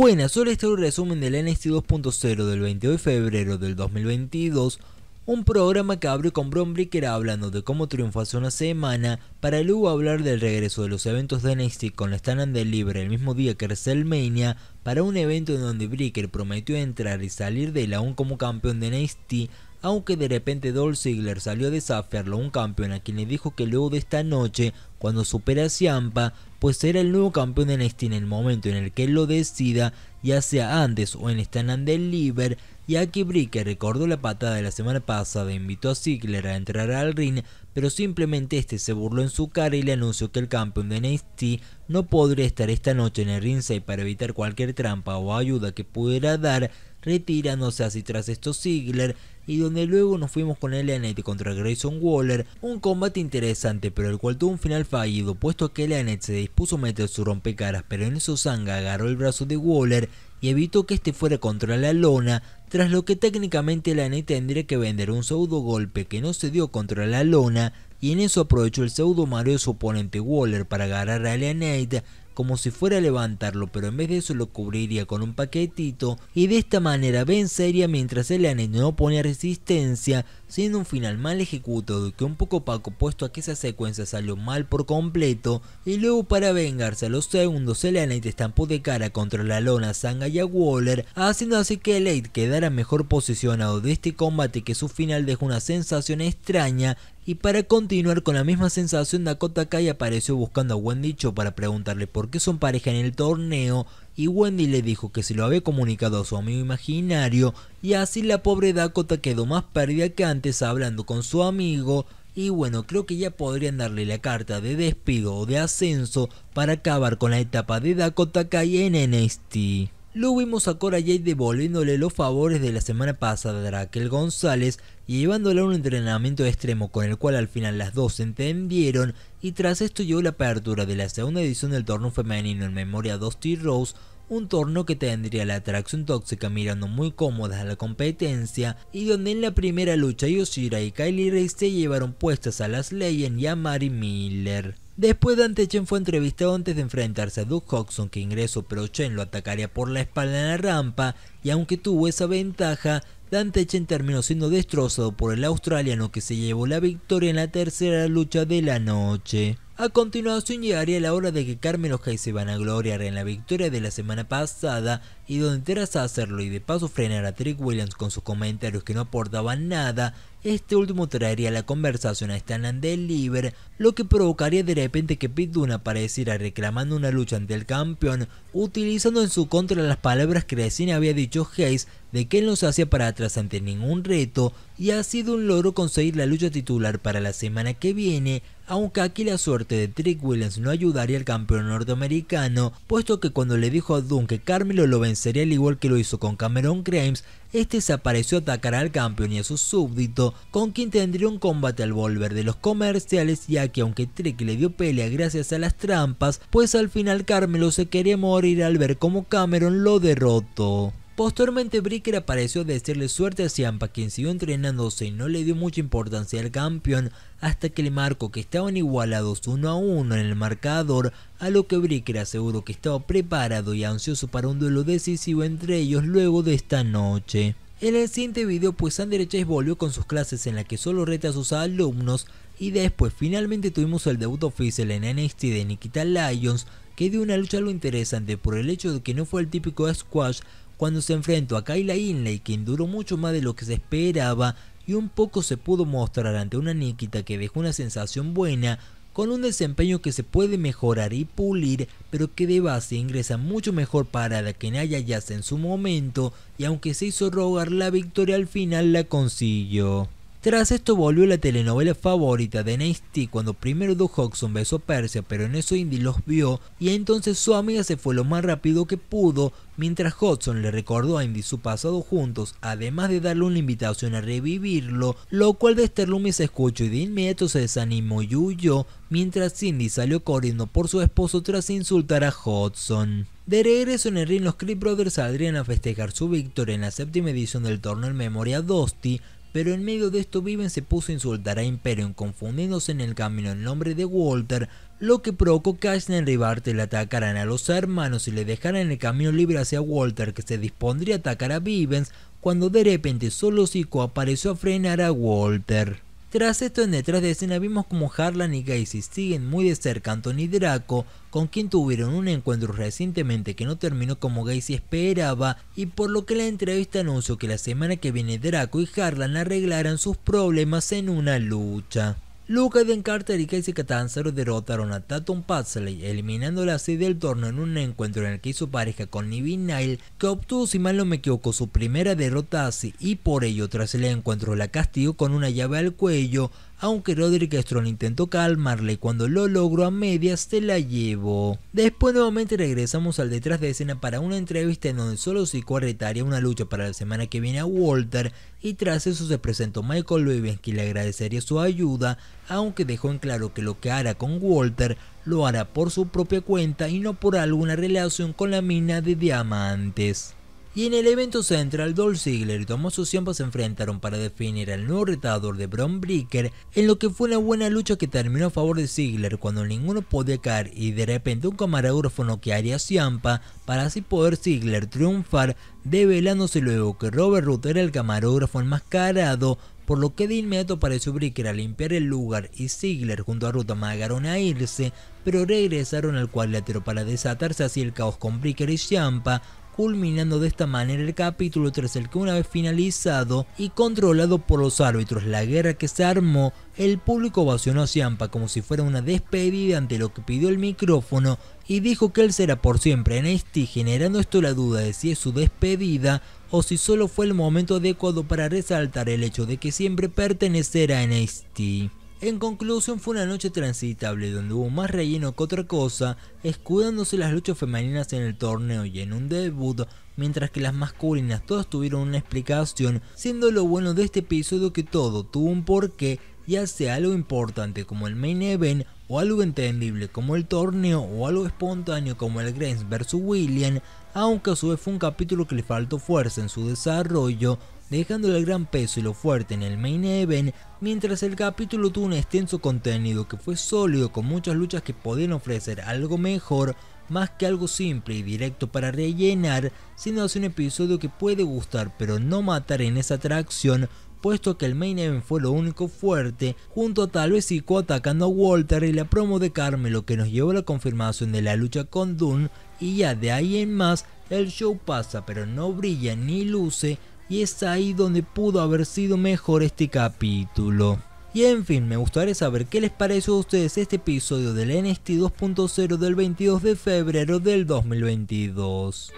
Buenas, solo este un resumen del NXT 2.0 del 22 de febrero del 2022, un programa que abrió con Bron Bricker hablando de cómo triunfó hace una semana, para luego hablar del regreso de los eventos de NXT con la Stand and libre el mismo día que WrestleMania, para un evento en donde Breaker prometió entrar y salir de él aún como campeón de NXT, aunque de repente Dolph Ziggler salió a desafiarlo un campeón a quien le dijo que luego de esta noche, cuando supera a Ciampa, pues será el nuevo campeón de este, NXT en el momento en el que él lo decida, ya sea antes o en Stand este del Liver, y aquí Bricker recordó la patada de la semana pasada invitó a Ziggler a entrar al ring, pero simplemente este se burló en su cara y le anunció que el campeón de NXT no podría estar esta noche en el ringside para evitar cualquier trampa o ayuda que pudiera dar, retirándose así tras estos Ziggler y donde luego nos fuimos con Elliot contra Grayson Waller, un combate interesante pero el cual tuvo un final fallido puesto que Elliot se dispuso a meter su rompecaras pero en eso zanga agarró el brazo de Waller y evitó que este fuera contra la lona, tras lo que técnicamente Lanet tendría que vender un pseudo golpe que no se dio contra la lona, y en eso aprovechó el pseudo Mario de su oponente Waller para agarrar a Lanet, como si fuera a levantarlo, pero en vez de eso lo cubriría con un paquetito y de esta manera vencería mientras Eliane no pone resistencia, siendo un final mal ejecutado que un poco paco puesto a que esa secuencia salió mal por completo y luego para vengarse a los segundos Elane estampó de cara contra la lona Sanga y a Waller, haciendo así que Elite quedara mejor posicionado de este combate que su final dejó una sensación extraña y para continuar con la misma sensación, Dakota Kai apareció buscando a Wendy Cho para preguntarle por qué son pareja en el torneo y Wendy le dijo que se lo había comunicado a su amigo imaginario y así la pobre Dakota quedó más perdida que antes hablando con su amigo y bueno, creo que ya podrían darle la carta de despido o de ascenso para acabar con la etapa de Dakota Kai en NXT. Lo vimos a Cora Jade devolviéndole los favores de la semana pasada a Raquel González y llevándola a un entrenamiento extremo con el cual al final las dos se entendieron y tras esto llegó la apertura de la segunda edición del torneo femenino en memoria a Dusty Rose, un torneo que tendría la atracción tóxica mirando muy cómodas a la competencia y donde en la primera lucha Yoshira y Kylie Ray se llevaron puestas a las leyes y a Mary Miller. Después Dante Chen fue entrevistado antes de enfrentarse a Doug Hodgson que ingresó pero Chen lo atacaría por la espalda en la rampa y aunque tuvo esa ventaja, Dante Chen terminó siendo destrozado por el australiano que se llevó la victoria en la tercera lucha de la noche. A continuación llegaría la hora de que Carmelo Hayes se van a gloriar en la victoria de la semana pasada y donde a hacerlo y de paso frenar a Trick Williams con sus comentarios que no aportaban nada, este último traería la conversación a Stanland este Deliver, lo que provocaría de repente que Pete Dunne apareciera reclamando una lucha ante el campeón, utilizando en su contra las palabras que recién había dicho Hayes de que no se hacía para atrás ante ningún reto y ha sido un logro conseguir la lucha titular para la semana que viene, aunque aquí la suerte de Trick Williams no ayudaría al campeón norteamericano, puesto que cuando le dijo a Dunn que Carmelo lo vencería al igual que lo hizo con Cameron Crimes este se apareció a atacar al campeón y a su súbdito, con quien tendría un combate al volver de los comerciales, ya que aunque Trick le dio pelea gracias a las trampas, pues al final Carmelo se quería morir al ver cómo Cameron lo derrotó. Posteriormente Bricker apareció a decirle suerte a Ciampa quien siguió entrenándose y no le dio mucha importancia al campeón hasta que le marcó que estaban igualados uno a uno en el marcador a lo que Bricker aseguró que estaba preparado y ansioso para un duelo decisivo entre ellos luego de esta noche. En el siguiente video pues Ander volvió con sus clases en la que solo reta a sus alumnos y después finalmente tuvimos el debut oficial en NXT de Nikita Lyons que dio una lucha lo interesante por el hecho de que no fue el típico squash cuando se enfrentó a Kayla Inley, quien duró mucho más de lo que se esperaba y un poco se pudo mostrar ante una Nikita que dejó una sensación buena, con un desempeño que se puede mejorar y pulir, pero que de base ingresa mucho mejor para la que Naya Yasa en su momento, y aunque se hizo rogar la victoria al final la consiguió. Tras esto volvió la telenovela favorita de Nasty cuando primero Doug Hodgson besó a Persia pero en eso Indy los vio y entonces su amiga se fue lo más rápido que pudo mientras Hodgson le recordó a Indy su pasado juntos además de darle una invitación a revivirlo lo cual de Sterlumi se escuchó y de inmediato se desanimó y huyó mientras Indy salió corriendo por su esposo tras insultar a Hodgson. De regreso en el ring los Creed Brothers saldrían a festejar su victoria en la séptima edición del torneo en memoria Dosti pero en medio de esto Vivens se puso a insultar a Imperium confundiéndose en el camino en nombre de Walter, lo que provocó que Ashner y le atacaran a los hermanos y le dejaran el camino libre hacia Walter que se dispondría a atacar a Vivens cuando de repente solo Zico apareció a frenar a Walter. Tras esto en detrás de escena vimos como Harlan y Gacy siguen muy de cerca a Anthony Draco, con quien tuvieron un encuentro recientemente que no terminó como Gacy esperaba, y por lo que la entrevista anunció que la semana que viene Draco y Harlan arreglarán sus problemas en una lucha. Luke den Carter y Casey Catanzaro derrotaron a Tatum Pazley, eliminándola así del torneo en un encuentro en el que hizo pareja con Nivin Nile, que obtuvo, si mal no me equivoco, su primera derrota así y por ello tras el encuentro la castigó con una llave al cuello aunque Roderick Strong intentó calmarle y cuando lo logró a medias se la llevó. Después nuevamente regresamos al detrás de escena para una entrevista en donde solo Zico retaría una lucha para la semana que viene a Walter y tras eso se presentó Michael Levens que le agradecería su ayuda, aunque dejó en claro que lo que hará con Walter lo hará por su propia cuenta y no por alguna relación con la mina de diamantes. Y en el evento central, Dolph Ziggler y Tomás se enfrentaron para definir al nuevo retador de Bron Breaker en lo que fue una buena lucha que terminó a favor de Ziggler cuando ninguno podía caer y de repente un camarógrafo que a Ciampa para así poder Sigler triunfar develándose luego que Robert Root era el camarógrafo enmascarado por lo que de inmediato apareció Bricker a limpiar el lugar y Ziggler junto a Ruth amagaron a irse, pero regresaron al cuadrilátero para desatarse así el caos con Breaker y Ziampa culminando de esta manera el capítulo tras el que una vez finalizado y controlado por los árbitros la guerra que se armó, el público ovacionó a Ciampa como si fuera una despedida ante lo que pidió el micrófono y dijo que él será por siempre en este, generando esto la duda de si es su despedida o si solo fue el momento adecuado para resaltar el hecho de que siempre pertenecerá en NXT. En conclusión, fue una noche transitable donde hubo más relleno que otra cosa, escudándose las luchas femeninas en el torneo y en un debut, mientras que las masculinas todas tuvieron una explicación, siendo lo bueno de este episodio que todo tuvo un porqué, ya sea algo importante como el main event, o algo entendible como el torneo, o algo espontáneo como el Grace vs William, aunque a su vez fue un capítulo que le faltó fuerza en su desarrollo, dejando el gran peso y lo fuerte en el main event, mientras el capítulo tuvo un extenso contenido que fue sólido con muchas luchas que podían ofrecer algo mejor más que algo simple y directo para rellenar, siendo así un episodio que puede gustar pero no matar en esa atracción puesto que el main event fue lo único fuerte, junto a tal vez Ico atacando a Walter y la promo de Carmelo que nos llevó a la confirmación de la lucha con Dune y ya de ahí en más el show pasa pero no brilla ni luce y es ahí donde pudo haber sido mejor este capítulo. Y en fin, me gustaría saber qué les pareció a ustedes este episodio del NST 2.0 del 22 de febrero del 2022.